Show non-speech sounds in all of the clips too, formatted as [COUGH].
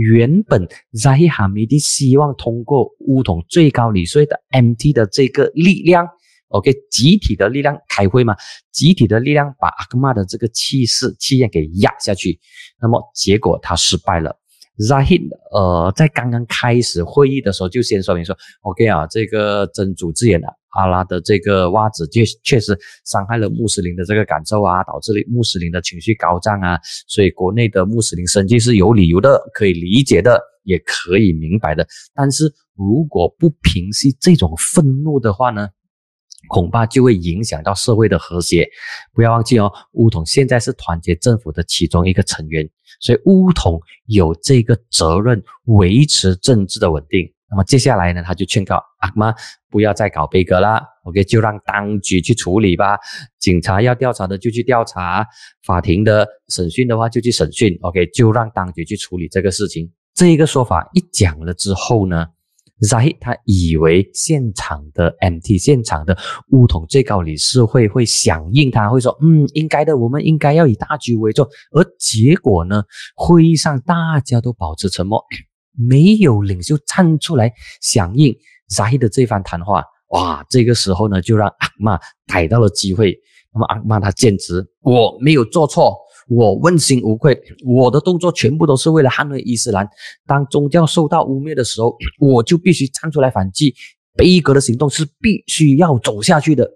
原本扎伊哈米迪希望通过乌统最高理事会的 MT 的这个力量，OK，集体的力量开会嘛，集体的力量把阿克玛的这个气势气焰给压下去。那么结果他失败了。扎伊，呃，在刚刚开始会议的时候就先说明说，OK 啊，这个真主之言啊。阿拉的这个袜子确确实伤害了穆斯林的这个感受啊，导致穆斯林的情绪高涨啊，所以国内的穆斯林生气是有理由的，可以理解的，也可以明白的。但是如果不平息这种愤怒的话呢，恐怕就会影响到社会的和谐。不要忘记哦，乌统现在是团结政府的其中一个成员，所以乌统有这个责任维持政治的稳定。那么接下来呢，他就劝告阿妈不要再搞悲歌了。OK，就让当局去处理吧。警察要调查的就去调查，法庭的审讯的话就去审讯。OK，就让当局去处理这个事情。这一个说法一讲了之后呢，扎希他以为现场的 MT 现场的乌统最高理事会会响应，他会说：“嗯，应该的，我们应该要以大局为重。”而结果呢，会议上大家都保持沉默。没有领袖站出来响应沙希的这番谈话，哇，这个时候呢就让阿玛逮到了机会。那么阿玛他坚持，我没有做错，我问心无愧，我的动作全部都是为了捍卫伊斯兰。当宗教受到污蔑的时候，我就必须站出来反击。贝伊格的行动是必须要走下去的，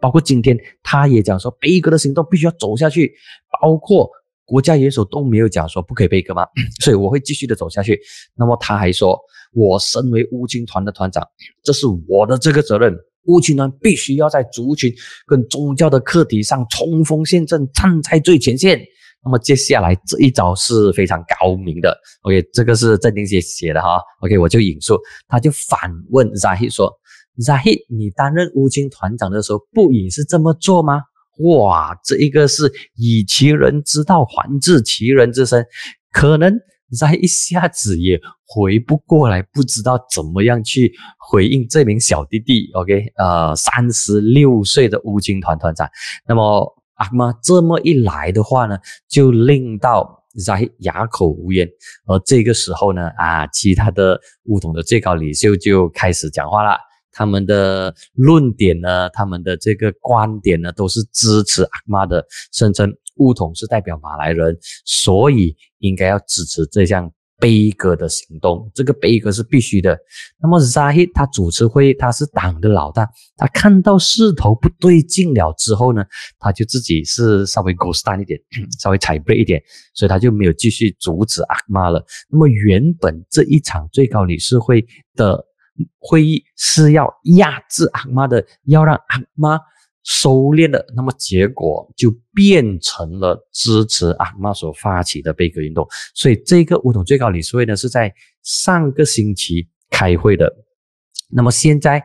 包括今天他也讲说，贝伊格的行动必须要走下去，包括。国家元首都没有讲说不可以被割吗？[CLEARS THROAT] 所以我会继续的走下去。那么他还说：“我身为乌军团的团长，这是我的这个责任。乌军团必须要在族群跟宗教的课题上冲锋陷阵，站在最前线。”那么接下来这一招是非常高明的。OK，这个是正定姐写的哈。OK，我就引述，他就反问 z a 扎 d 说：“ z a 扎 d 你担任乌军团长的时候，不也是这么做吗？”哇，这一个是以其人之道还治其人之身，可能在一下子也回不过来，不知道怎么样去回应这名小弟弟。OK，呃，三十六岁的乌军团团长。那么，阿妈这么一来的话呢，就令到在哑口无言。而这个时候呢，啊，其他的乌统的最高领袖就开始讲话了。他们的论点呢，他们的这个观点呢，都是支持阿妈的，声称巫统是代表马来人，所以应该要支持这项悲歌的行动。这个悲歌是必须的。那么扎希他主持会议，他是党的老大，他看到势头不对劲了之后呢，他就自己是稍微狗 n d 一点，[CLEARS THROAT] 稍微踩背一点，所以他就没有继续阻止阿妈了。那么原本这一场最高理事会的。会议是要压制阿妈的，要让阿妈收敛的，那么结果就变成了支持阿妈所发起的贝克运动。所以这个乌统最高理事会呢是在上个星期开会的。那么现在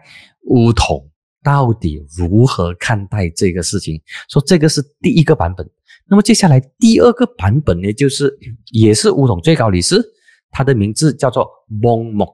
乌统到底如何看待这个事情？说这个是第一个版本。那么接下来第二个版本呢，就是也是乌统最高理事。他的名字叫做 b o n m 莫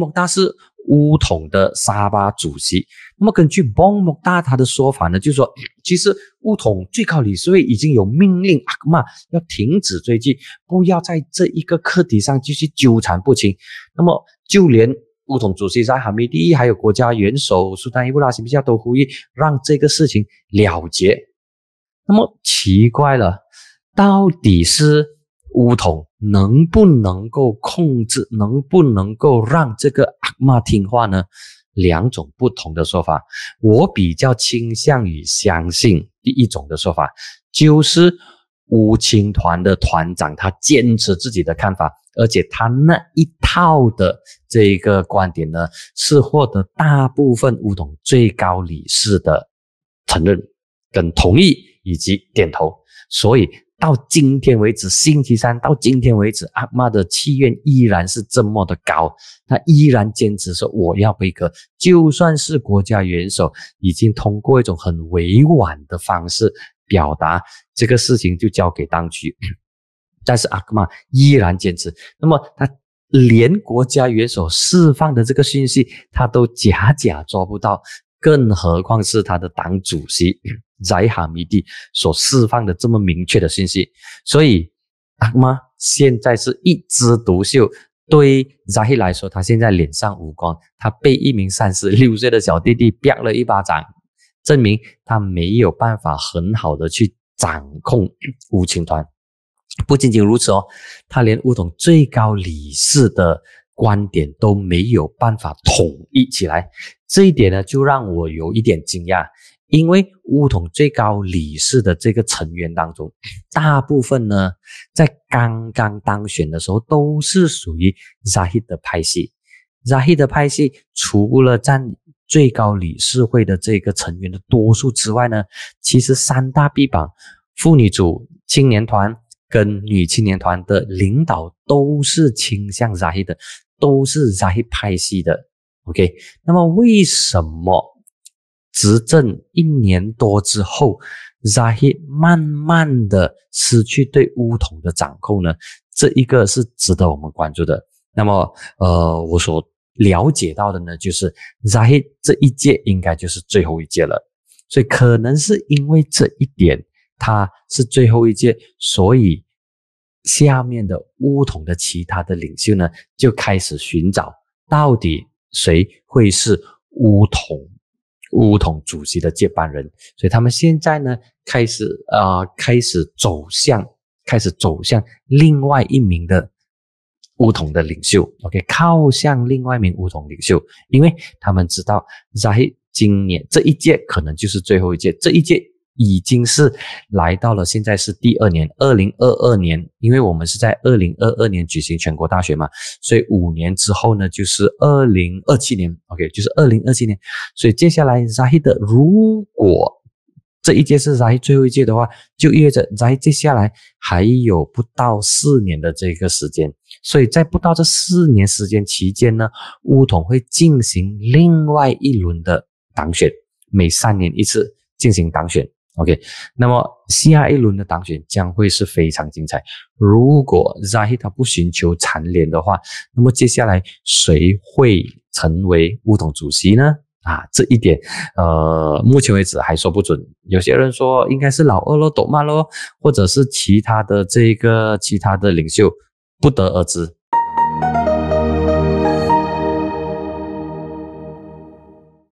d b o 是乌统的沙巴主席。那么根据 b o n m 他的说法呢，就是说其实乌统最高理事会已经有命令阿克曼要停止追击，不要在这一个课题上继续纠缠不清。那么就连乌统主席在哈第一，还有国家元首苏丹伊布拉西比下都呼吁让这个事情了结。那么奇怪了，到底是？乌统能不能够控制？能不能够让这个阿妈听话呢？两种不同的说法，我比较倾向于相信第一种的说法，就是乌青团的团长他坚持自己的看法，而且他那一套的这一个观点呢，是获得大部分乌统最高理事的承认、跟同意以及点头，所以。到今天为止，星期三到今天为止，阿玛的气焰依然是这么的高，他依然坚持说我要回国。就算是国家元首已经通过一种很委婉的方式表达这个事情就交给当局，[COUGHS] 但是阿克曼依然坚持。那么他连国家元首释放的这个讯息，他都假假做不到。更何况是他的党主席宰哈 [CLEARS THROAT] 米蒂所释放的这么明确的信息，所以阿妈现在是一枝独秀。对扎伊来说，他现在脸上无光，他被一名三十六岁的小弟弟啪了一巴掌，证明他没有办法很好的去掌控乌青团。不仅仅如此哦，他连乌统最高理事的。观点都没有办法统一起来，这一点呢，就让我有一点惊讶，因为乌统最高理事的这个成员当中，大部分呢，在刚刚当选的时候都是属于 z a i 希的派系。z a i 希的派系除了占最高理事会的这个成员的多数之外呢，其实三大臂膀妇女组、青年团。跟女青年团的领导都是倾向扎希的，都是扎希派系的。OK，那么为什么执政一年多之后，扎希慢慢的失去对乌统的掌控呢？这一个是值得我们关注的。那么，呃，我所了解到的呢，就是扎希这一届应该就是最后一届了，所以可能是因为这一点，他是最后一届，所以。下面的乌统的其他的领袖呢，就开始寻找到底谁会是乌统乌统主席的接班人，所以他们现在呢，开始啊，开始走向，开始走向另外一名的乌统的领袖，OK，靠向另外一名乌统领袖，因为他们知道在今年这一届可能就是最后一届，这一届。已经是来到了现在是第二年，二零二二年，因为我们是在二零二二年举行全国大选嘛，所以五年之后呢，就是二零二七年，OK，就是二零二七年。所以接下来扎伊的如果这一届是 a 伊德最后一届的话，就意味着扎伊接下来还有不到四年的这个时间。所以在不到这四年时间期间呢，乌统会进行另外一轮的党选，每三年一次进行党选。OK，那么下一轮的当选将会是非常精彩。如果 Zahi 他不寻求蝉联的话，那么接下来谁会成为乌统主席呢？啊，这一点，呃，目前为止还说不准。有些人说应该是老二喽，斗马喽，或者是其他的这个其他的领袖，不得而知。